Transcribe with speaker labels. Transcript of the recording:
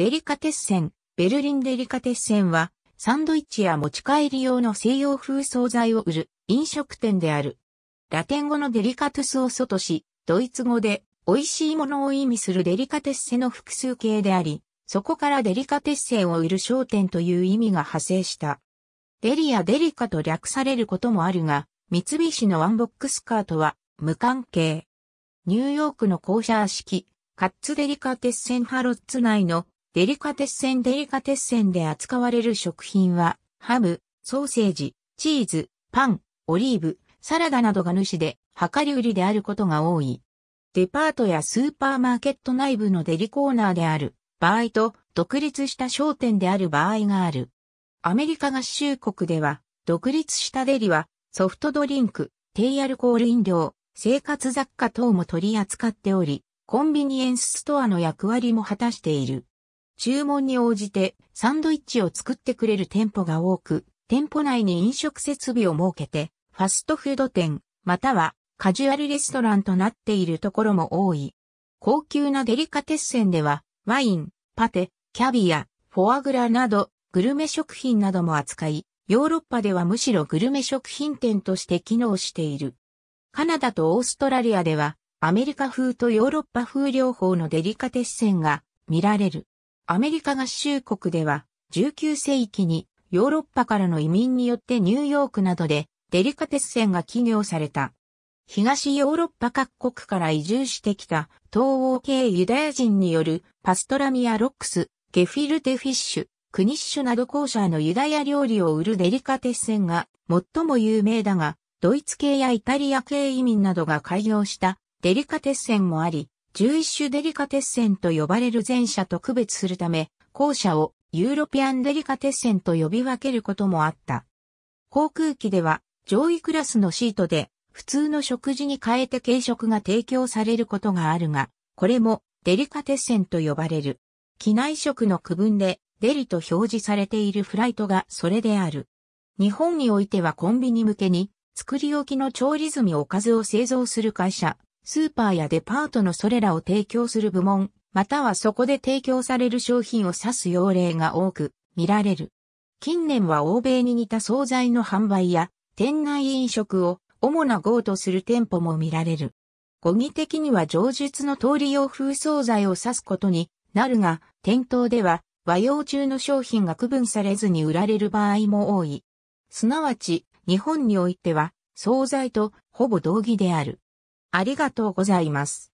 Speaker 1: デリカテッセン、ベルリンデリカテッセンは、サンドイッチや持ち帰り用の西洋風惣菜を売る飲食店である。ラテン語のデリカトゥスを外し、ドイツ語で美味しいものを意味するデリカテッセの複数形であり、そこからデリカテッセを売る商店という意味が派生した。デリやデリカと略されることもあるが、三菱のワンボックスカートは無関係。ニューヨークの校舎式、カッツデリカテッセンハロッツ内のデリカテッセンデリカテッセンで扱われる食品は、ハム、ソーセージ、チーズ、パン、オリーブ、サラダなどが主で、量り売りであることが多い。デパートやスーパーマーケット内部のデリコーナーである場合と、独立した商店である場合がある。アメリカ合衆国では、独立したデリは、ソフトドリンク、低アルコール飲料、生活雑貨等も取り扱っており、コンビニエンスストアの役割も果たしている。注文に応じてサンドイッチを作ってくれる店舗が多く、店舗内に飲食設備を設けて、ファストフード店、またはカジュアルレストランとなっているところも多い。高級なデリカテッセンでは、ワイン、パテ、キャビア、フォアグラなど、グルメ食品なども扱い、ヨーロッパではむしろグルメ食品店として機能している。カナダとオーストラリアでは、アメリカ風とヨーロッパ風両方のデリカテッセンが見られる。アメリカ合衆国では、19世紀にヨーロッパからの移民によってニューヨークなどでデリカテ線が起業された。東ヨーロッパ各国から移住してきた東欧系ユダヤ人によるパストラミア・ロックス、ゲフィルテフィッシュ、クニッシュなど校舎のユダヤ料理を売るデリカテ線が最も有名だが、ドイツ系やイタリア系移民などが開業したデリカテ線もあり、11種デリカテッセンと呼ばれる前者と区別するため、後者をユーロピアンデリカテッセンと呼び分けることもあった。航空機では上位クラスのシートで普通の食事に変えて軽食が提供されることがあるが、これもデリカテッセンと呼ばれる。機内食の区分でデリと表示されているフライトがそれである。日本においてはコンビニ向けに作り置きの調理済みおかずを製造する会社、スーパーやデパートのそれらを提供する部門、またはそこで提供される商品を指す用例が多く見られる。近年は欧米に似た惣菜の販売や店内飲食を主な号とする店舗も見られる。語義的には上述の通り洋風惣菜を指すことになるが、店頭では和洋中の商品が区分されずに売られる場合も多い。すなわち、日本においては、惣菜とほぼ同義である。ありがとうございます。